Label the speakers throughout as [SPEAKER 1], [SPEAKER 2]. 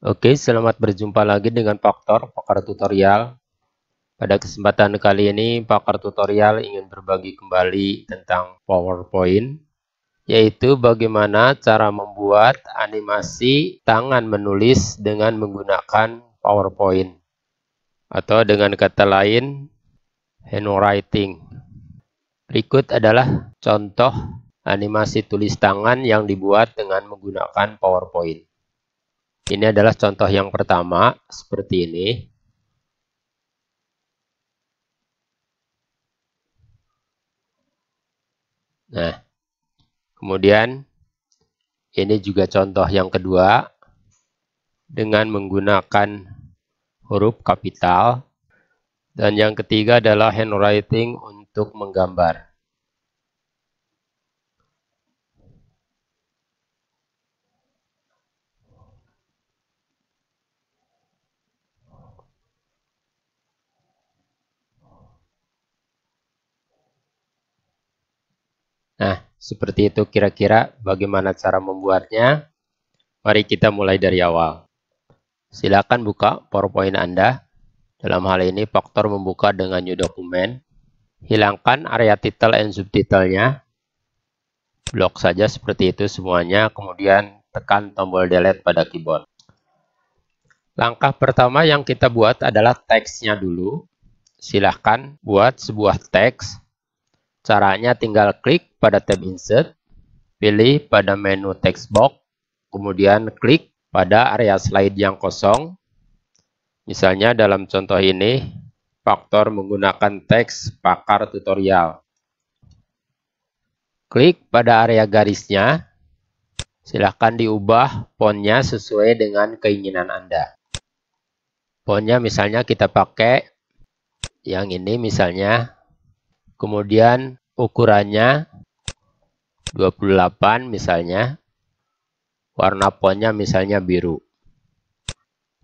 [SPEAKER 1] Oke, selamat berjumpa lagi dengan Faktor Pakar Tutorial. Pada kesempatan kali ini, Pakar Tutorial ingin berbagi kembali tentang PowerPoint, yaitu bagaimana cara membuat animasi tangan menulis dengan menggunakan PowerPoint, atau dengan kata lain, handwriting. Berikut adalah contoh animasi tulis tangan yang dibuat dengan menggunakan PowerPoint. Ini adalah contoh yang pertama, seperti ini. Nah, kemudian ini juga contoh yang kedua dengan menggunakan huruf kapital. Dan yang ketiga adalah handwriting untuk menggambar. Seperti itu kira-kira bagaimana cara membuatnya. Mari kita mulai dari awal. Silakan buka PowerPoint Anda. Dalam hal ini faktor membuka dengan new document. Hilangkan area title and subtitlenya. Blok saja seperti itu semuanya. Kemudian tekan tombol delete pada keyboard. Langkah pertama yang kita buat adalah teksnya dulu. Silahkan buat sebuah teks Caranya tinggal klik pada tab insert, pilih pada menu text box, kemudian klik pada area slide yang kosong. Misalnya dalam contoh ini, faktor menggunakan teks pakar tutorial. Klik pada area garisnya, silahkan diubah fontnya sesuai dengan keinginan Anda. Fontnya misalnya kita pakai yang ini misalnya Kemudian ukurannya 28 misalnya. Warna fontnya misalnya biru.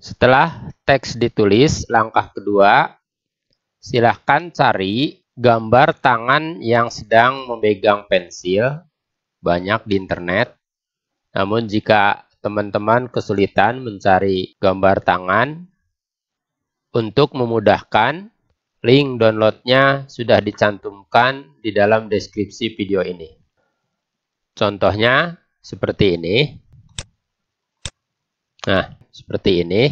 [SPEAKER 1] Setelah teks ditulis, langkah kedua, silahkan cari gambar tangan yang sedang memegang pensil. Banyak di internet. Namun jika teman-teman kesulitan mencari gambar tangan, untuk memudahkan, Link downloadnya sudah dicantumkan di dalam deskripsi video ini. Contohnya seperti ini. Nah, seperti ini.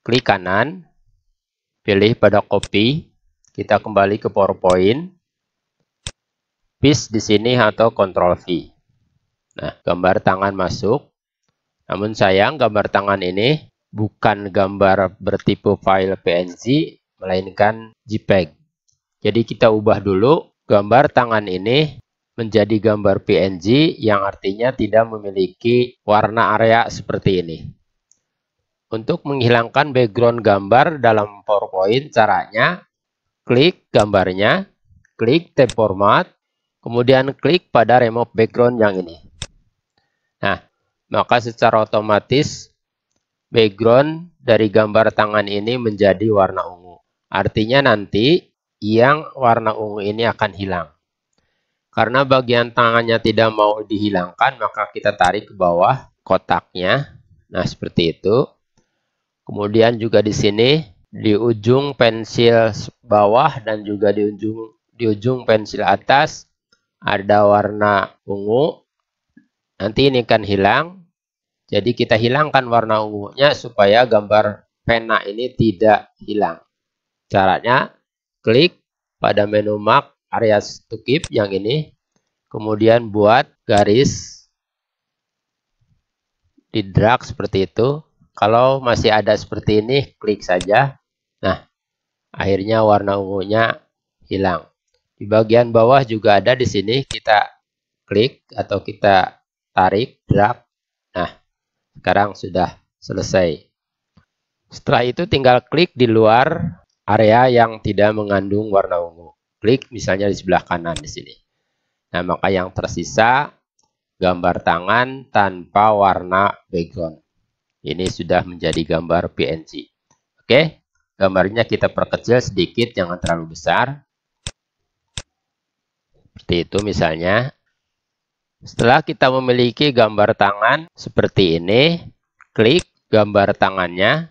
[SPEAKER 1] Klik kanan, pilih pada copy. Kita kembali ke PowerPoint. Paste di sini atau Ctrl V. Nah, gambar tangan masuk. Namun sayang, gambar tangan ini bukan gambar bertipe file PNG, melainkan JPEG. Jadi kita ubah dulu gambar tangan ini menjadi gambar PNG yang artinya tidak memiliki warna area seperti ini. Untuk menghilangkan background gambar dalam PowerPoint caranya, klik gambarnya, klik tab format, kemudian klik pada remove background yang ini. Nah, maka secara otomatis background dari gambar tangan ini menjadi warna ungu. Artinya nanti yang warna ungu ini akan hilang. Karena bagian tangannya tidak mau dihilangkan, maka kita tarik ke bawah kotaknya. Nah, seperti itu. Kemudian juga di sini di ujung pensil bawah dan juga di ujung di ujung pensil atas ada warna ungu. Nanti ini akan hilang. Jadi kita hilangkan warna ungunya supaya gambar pena ini tidak hilang. Caranya klik pada menu mark area to keep yang ini. Kemudian buat garis di drag seperti itu. Kalau masih ada seperti ini, klik saja. Nah, akhirnya warna ungunya hilang. Di bagian bawah juga ada di sini, kita klik atau kita tarik, drag. Nah, sekarang sudah selesai. Setelah itu tinggal klik di luar area yang tidak mengandung warna ungu. Klik misalnya di sebelah kanan di sini. Nah, maka yang tersisa gambar tangan tanpa warna background. Ini sudah menjadi gambar PNG. Oke, gambarnya kita perkecil sedikit, jangan terlalu besar. Seperti itu misalnya. Setelah kita memiliki gambar tangan seperti ini, klik gambar tangannya,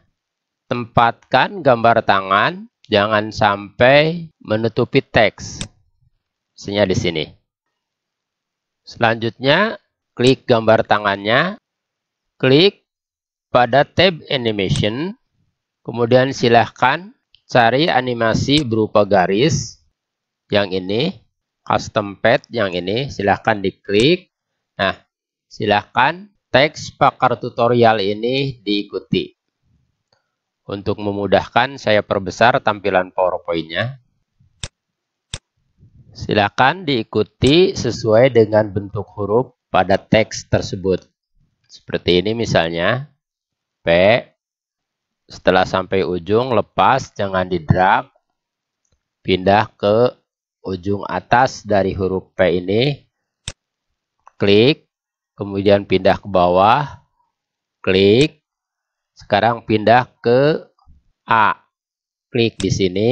[SPEAKER 1] Tempatkan gambar tangan, jangan sampai menutupi teks. Sinyal di sini. Selanjutnya, klik gambar tangannya, klik pada tab animation, kemudian silahkan cari animasi berupa garis yang ini, custom pad yang ini, silahkan diklik. Nah, silahkan teks pakar tutorial ini diikuti. Untuk memudahkan, saya perbesar tampilan PowerPoint-nya. Silakan diikuti sesuai dengan bentuk huruf pada teks tersebut. Seperti ini misalnya, P, setelah sampai ujung, lepas, jangan di-drag, pindah ke ujung atas dari huruf P ini, klik, kemudian pindah ke bawah, klik, sekarang pindah ke A. Klik di sini.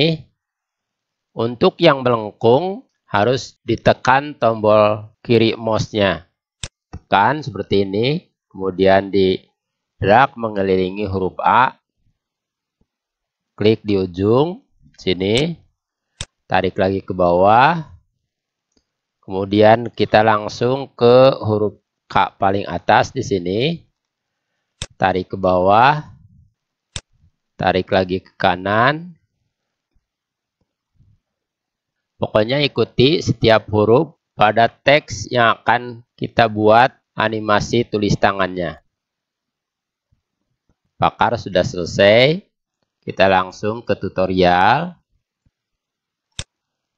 [SPEAKER 1] Untuk yang melengkung harus ditekan tombol kiri mouse-nya. Tekan seperti ini, kemudian di drag mengelilingi huruf A. Klik di ujung sini. Tarik lagi ke bawah. Kemudian kita langsung ke huruf K paling atas di sini tarik ke bawah, tarik lagi ke kanan. Pokoknya ikuti setiap huruf pada teks yang akan kita buat animasi tulis tangannya. Pakar sudah selesai. Kita langsung ke tutorial.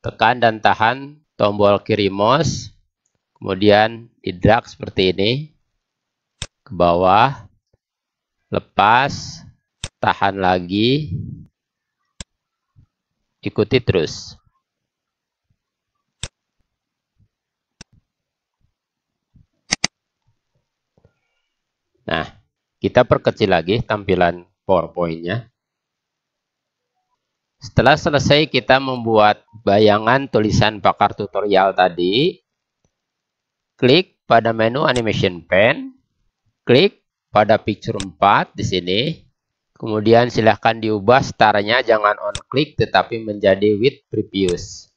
[SPEAKER 1] Tekan dan tahan tombol kiri mouse. Kemudian di drag seperti ini. Ke bawah lepas, tahan lagi, ikuti terus. Nah, kita perkecil lagi tampilan PowerPoint-nya. Setelah selesai kita membuat bayangan tulisan pakar tutorial tadi, klik pada menu Animation Pen, klik pada picture 4 di sini. Kemudian silahkan diubah starnya jangan on click tetapi menjadi with previous.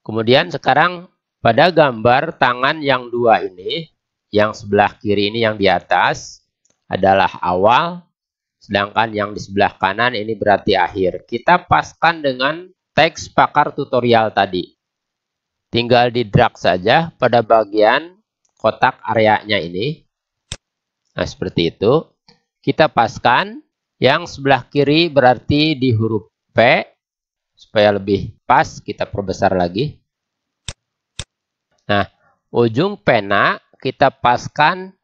[SPEAKER 1] Kemudian sekarang pada gambar tangan yang dua ini, yang sebelah kiri ini yang di atas adalah awal, sedangkan yang di sebelah kanan ini berarti akhir. Kita paskan dengan teks pakar tutorial tadi. Tinggal di drag saja pada bagian kotak areanya ini. Nah, seperti itu. Kita paskan yang sebelah kiri berarti di huruf P supaya lebih pas kita perbesar lagi. Nah, ujung pena kita paskan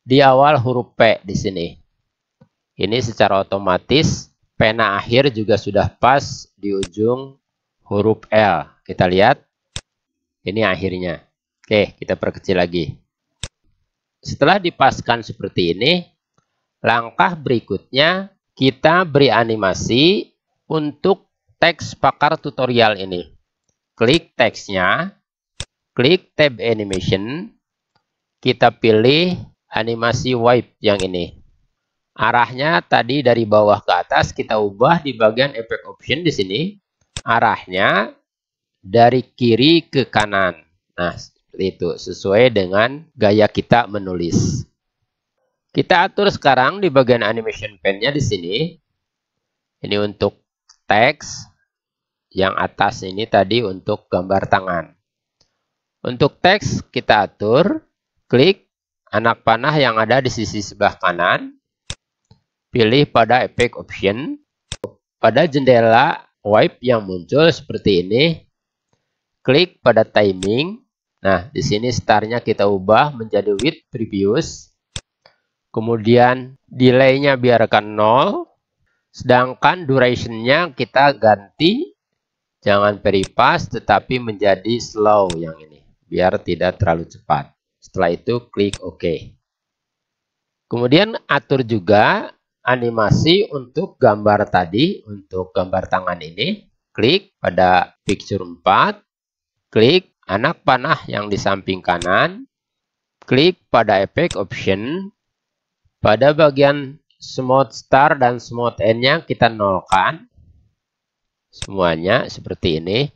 [SPEAKER 1] di awal huruf P di sini. Ini secara otomatis pena akhir juga sudah pas di ujung huruf L. Kita lihat. Ini akhirnya. Oke, kita perkecil lagi setelah dipaskan seperti ini, langkah berikutnya kita beri animasi untuk teks pakar tutorial ini. Klik teksnya, klik tab animation, kita pilih animasi wipe yang ini. Arahnya tadi dari bawah ke atas kita ubah di bagian effect option di sini. Arahnya dari kiri ke kanan. Nah, itu sesuai dengan gaya kita menulis. Kita atur sekarang di bagian animation pennya di sini. Ini untuk teks, yang atas ini tadi untuk gambar tangan. Untuk teks kita atur, klik anak panah yang ada di sisi sebelah kanan, pilih pada effect option, pada jendela wipe yang muncul seperti ini, klik pada timing, Nah, di sini startnya kita ubah menjadi width previous. Kemudian delay-nya biarkan 0. Sedangkan duration-nya kita ganti jangan peri pass tetapi menjadi slow yang ini biar tidak terlalu cepat. Setelah itu klik OK. Kemudian atur juga animasi untuk gambar tadi, untuk gambar tangan ini. Klik pada picture 4, klik anak panah yang di samping kanan, klik pada efek option. Pada bagian smooth start dan smooth end-nya kita nolkan. Semuanya seperti ini.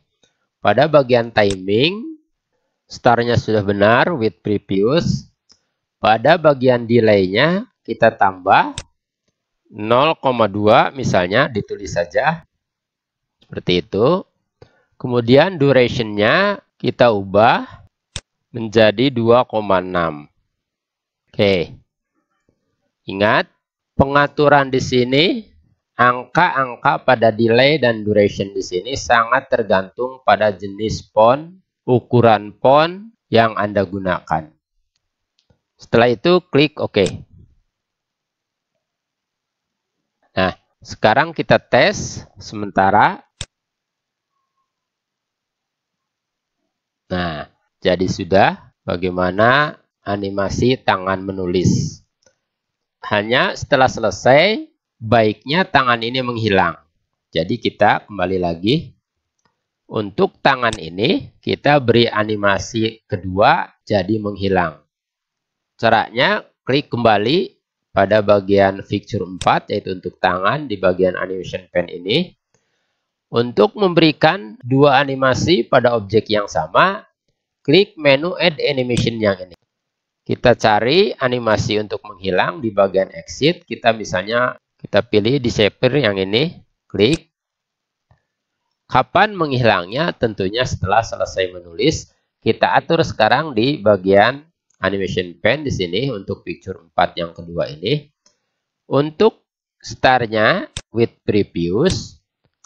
[SPEAKER 1] Pada bagian timing, startnya sudah benar with previous. Pada bagian delay-nya kita tambah 0,2 misalnya ditulis saja seperti itu. Kemudian durationnya kita ubah menjadi 2,6. Oke. Ingat, pengaturan di sini angka-angka pada delay dan duration di sini sangat tergantung pada jenis pon, ukuran pon yang Anda gunakan. Setelah itu klik OK. Nah, sekarang kita tes sementara Nah, jadi sudah bagaimana animasi tangan menulis. Hanya setelah selesai, baiknya tangan ini menghilang. Jadi kita kembali lagi. Untuk tangan ini, kita beri animasi kedua jadi menghilang. Caranya, klik kembali pada bagian fixture 4, yaitu untuk tangan di bagian animation pen ini. Untuk memberikan dua animasi pada objek yang sama, klik menu Add Animation yang ini. Kita cari animasi untuk menghilang di bagian exit. Kita misalnya kita pilih disappear yang ini, klik. Kapan menghilangnya? Tentunya setelah selesai menulis. Kita atur sekarang di bagian animation pen di sini untuk picture 4 yang kedua ini. Untuk startnya with previous.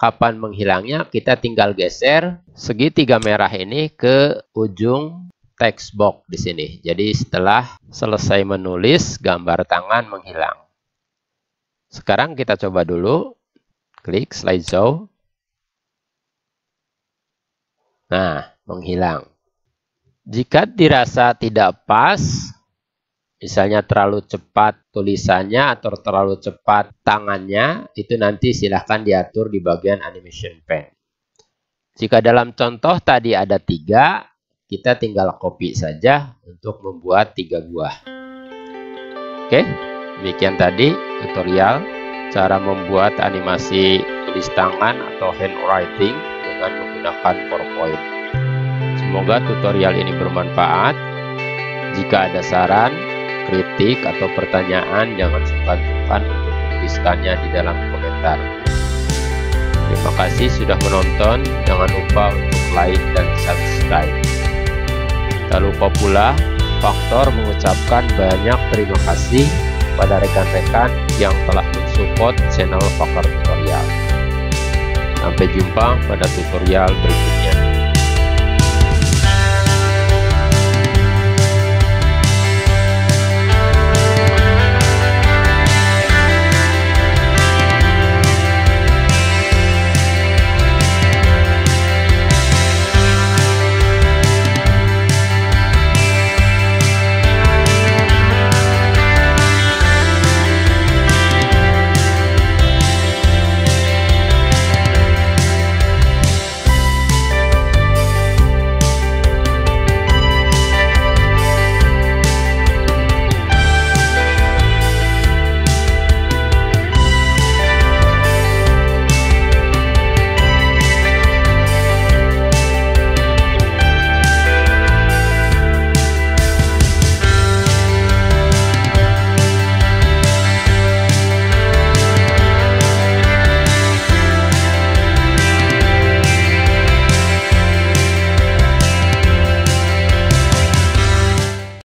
[SPEAKER 1] Kapan menghilangnya? Kita tinggal geser segitiga merah ini ke ujung text box di sini. Jadi setelah selesai menulis, gambar tangan menghilang. Sekarang kita coba dulu. Klik slide show. Nah, menghilang. Jika dirasa tidak pas, Misalnya terlalu cepat tulisannya atau terlalu cepat tangannya, itu nanti silahkan diatur di bagian animation pen. Jika dalam contoh tadi ada tiga, kita tinggal copy saja untuk membuat tiga buah. Oke, demikian tadi tutorial cara membuat animasi tulis tangan atau handwriting dengan menggunakan PowerPoint. Semoga tutorial ini bermanfaat. Jika ada saran, kritik atau pertanyaan jangan sungkan-sungkan untuk tuliskannya di dalam komentar. Terima kasih sudah menonton, jangan lupa untuk like dan subscribe. Tak lupa pula, Faktor mengucapkan banyak terima kasih pada rekan-rekan yang telah mensupport channel Faktor Tutorial. Sampai jumpa pada tutorial berikutnya.